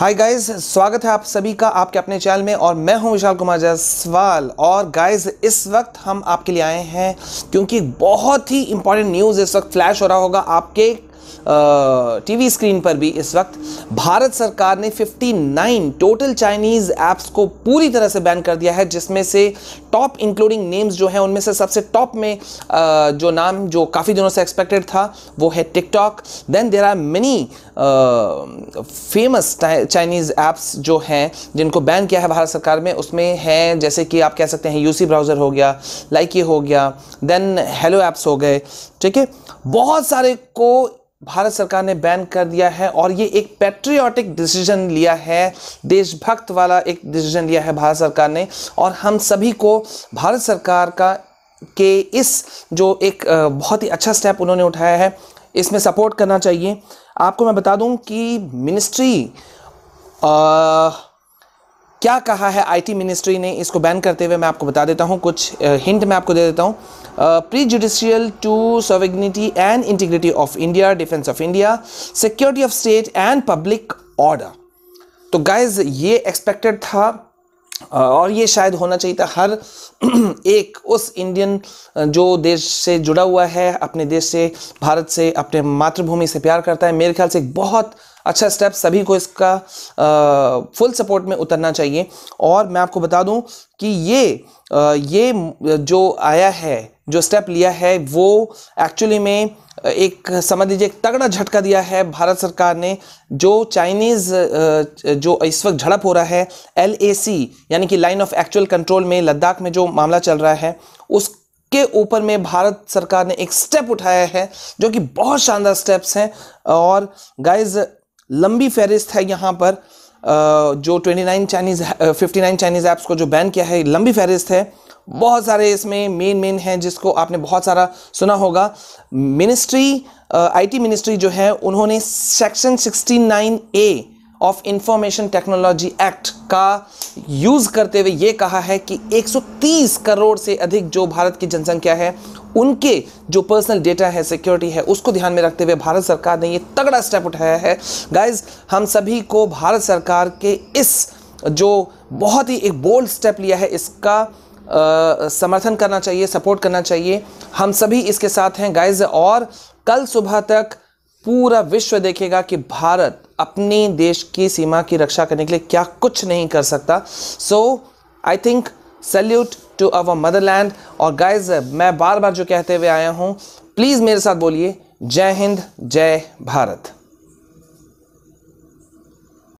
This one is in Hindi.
हाय गाइस स्वागत है आप सभी का आपके अपने चैनल में और मैं हूं विशाल कुमार जायसवाल और गाइस इस वक्त हम आपके लिए आए हैं क्योंकि बहुत ही इंपॉर्टेंट न्यूज़ इस वक्त फ्लैश हो रहा होगा आपके टीवी स्क्रीन पर भी इस वक्त भारत सरकार ने 59 टोटल चाइनीज़ ऐप्स को पूरी तरह से बैन कर दिया है जिसमें से टॉप इंक्लूडिंग नेम्स जो हैं उनमें से सबसे टॉप में जो नाम जो काफ़ी दिनों से एक्सपेक्टेड था वो है TikTok then there are many famous Chinese apps जो हैं जिनको बैन किया है भारत सरकार में उसमें हैं जैसे कि आप कह सकते हैं यूसी ब्राउज़र हो गया लाइक ये हो गया देन हेलो ऐप्स हो गए ठीक है बहुत सारे को भारत सरकार ने बैन कर दिया है और ये एक पेट्रियाटिक डिसीजन लिया है देशभक्त वाला एक डिसीजन लिया है भारत सरकार ने और हम सभी को भारत सरकार का के इस जो एक बहुत ही अच्छा स्टेप उन्होंने उठाया है इसमें सपोर्ट करना चाहिए आपको मैं बता दूं कि मिनिस्ट्री क्या कहा है आईटी मिनिस्ट्री ने इसको बैन करते हुए मैं आपको बता देता हूं कुछ हिंट मैं आपको दे देता हूं prejudicial to sovereignty and integrity of India defence of India security of state and public order तो गाइज ये एक्सपेक्टेड था uh, और ये शायद होना चाहिए था हर एक उस इंडियन uh, जो देश से जुड़ा हुआ है अपने देश से भारत से अपने मातृभूमि से प्यार करता है मेरे ख्याल से एक बहुत अच्छा स्टेप सभी को इसका आ, फुल सपोर्ट में उतरना चाहिए और मैं आपको बता दूं कि ये आ, uh, ये जो आया है जो स्टेप लिया है वो एक्चुअली में एक समझ लीजिए एक तगड़ा झटका दिया है भारत सरकार ने जो चाइनीज़ जो इस वक्त झड़प हो रहा है एल यानी कि लाइन ऑफ एक्चुअल कंट्रोल में लद्दाख में जो मामला चल रहा है उस के ऊपर में भारत सरकार ने एक स्टेप उठाया है जो कि बहुत शानदार स्टेप्स हैं और गाइज लंबी फहरिस्त है यहाँ पर जो 29 चाइनीज़ 59 चाइनीज़ ऐप्स को जो बैन किया है लंबी फहरिस्त है बहुत सारे इसमें मेन मेन हैं जिसको आपने बहुत सारा सुना होगा मिनिस्ट्री आईटी मिनिस्ट्री जो है उन्होंने section 69 A of information technology act का यूज़ करते हुए ये कहा है कि 130 करोड़ से अधिक जो भारत की जनसंख्या है उनके जो पर्सनल डेटा है सिक्योरिटी है उसको ध्यान में रखते हुए भारत सरकार ने ये तगड़ा स्टेप उठाया है गाइज हम सभी को भारत सरकार के इस जो बहुत ही एक बोल्ड स्टेप लिया है इसका आ, समर्थन करना चाहिए सपोर्ट करना चाहिए हम सभी इसके साथ हैं गाइज और कल सुबह तक पूरा विश्व देखेगा कि भारत अपने देश की सीमा की रक्षा करने के लिए क्या कुछ नहीं कर सकता so I think salute to our motherland और गाइज मैं बार बार जो कहते हुए आया हूँ प्लीज़ मेरे साथ बोलिए जय हिंद जय भारत